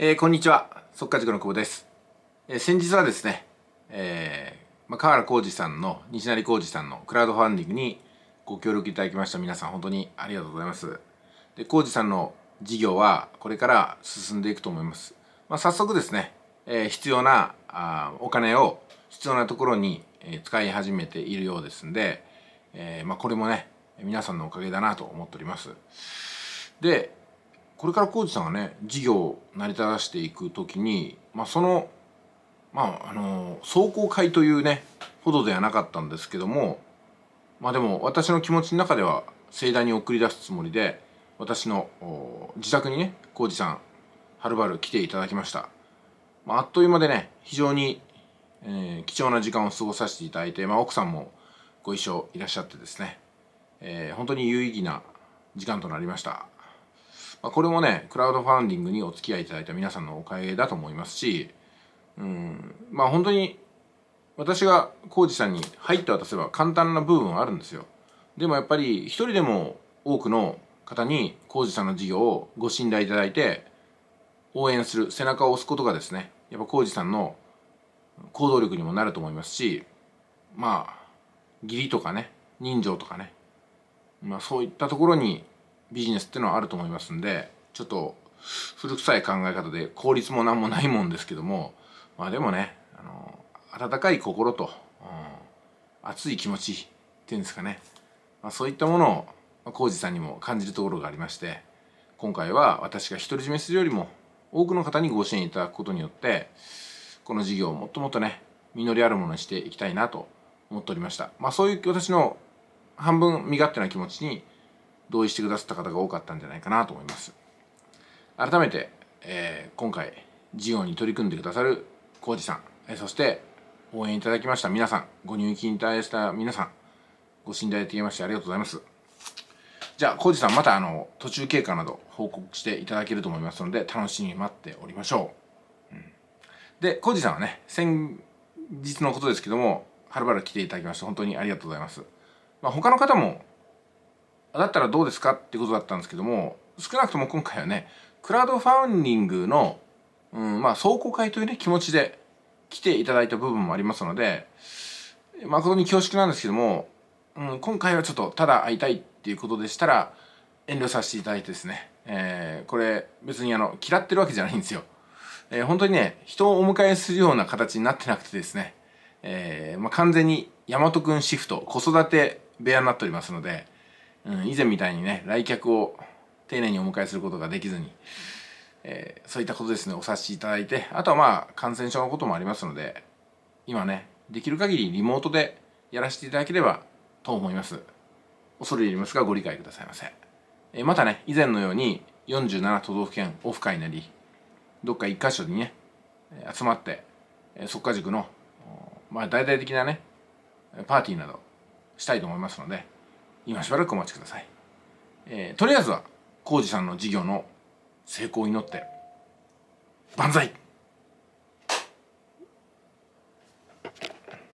えー、こんにちは速稼塾の久保です、えー、先日はですね、えーまあ、河原浩二さんの西成浩二さんのクラウドファンディングにご協力いただきました皆さん本当にありがとうございますで浩二さんの事業はこれから進んでいくと思います、まあ、早速ですね、えー、必要なあお金を必要なところに、えー、使い始めているようですんで、えーまあ、これもね皆さんのおかげだなと思っておりますでこれから浩二さんがね事業を成り立たしていく時に、まあ、その、まあ、あの壮行会というねほどではなかったんですけどもまあでも私の気持ちの中では盛大に送り出すつもりで私の自宅にね浩二さんはるばる来ていただきました、まあ、あっという間でね非常に、えー、貴重な時間を過ごさせていただいて、まあ、奥さんもご一緒いらっしゃってですね、えー、本当に有意義な時間となりました。まあ、これもねクラウドファンディングにお付き合いいただいた皆さんのおかげだと思いますしうんまあ本当に私が浩二さんに「入って渡せば簡単な部分はあるんですよでもやっぱり一人でも多くの方に浩二さんの事業をご信頼いただいて応援する背中を押すことがですねやっぱ浩二さんの行動力にもなると思いますしまあ義理とかね人情とかね、まあ、そういったところにビジネスっていうのはあると思いますんでちょっと古臭い考え方で効率も何もないもんですけどもまあでもねあの温かい心と、うん、熱い気持ちっていうんですかね、まあ、そういったものを浩二さんにも感じるところがありまして今回は私が独り占めするよりも多くの方にご支援いただくことによってこの事業をもっともっとね実りあるものにしていきたいなと思っておりましたまあそういう私の半分身勝手な気持ちに同意してくださった方が多かったんじゃないかなと思います改めて、えー、今回事業に取り組んでくださる浩二さん、えー、そして応援いただきました皆さんご入金いただいた皆さんご信頼いただきましてありがとうございますじゃあ浩二さんまたあの途中経過など報告していただけると思いますので楽しみに待っておりましょう、うん、で浩二さんはね先日のことですけどもはるばる来ていただきまして本当にありがとうございます、まあ、他の方もだったらどうですかってことだったんですけども少なくとも今回はねクラウドファンディングの、うん、まあ壮行会というね気持ちで来ていただいた部分もありますので誠に恐縮なんですけども、うん、今回はちょっとただ会いたいっていうことでしたら遠慮させていただいてですね、えー、これ別にあの嫌ってるわけじゃないんですよ、えー、本当にね人をお迎えするような形になってなくてですね、えーまあ、完全に大和くんシフト子育て部屋になっておりますのでうん、以前みたいにね来客を丁寧にお迎えすることができずに、えー、そういったことですねお察しいただいてあとはまあ感染症のこともありますので今ねできる限りリモートでやらせていただければと思います恐れ入りますがご理解くださいませ、えー、またね以前のように47都道府県オフ会なりどっか1箇所にね集まって速稼塾のまあ大々的なねパーティーなどしたいと思いますので今しばらくお待ちください、えー、とりあえずは浩二さんの事業の成功を祈って万歳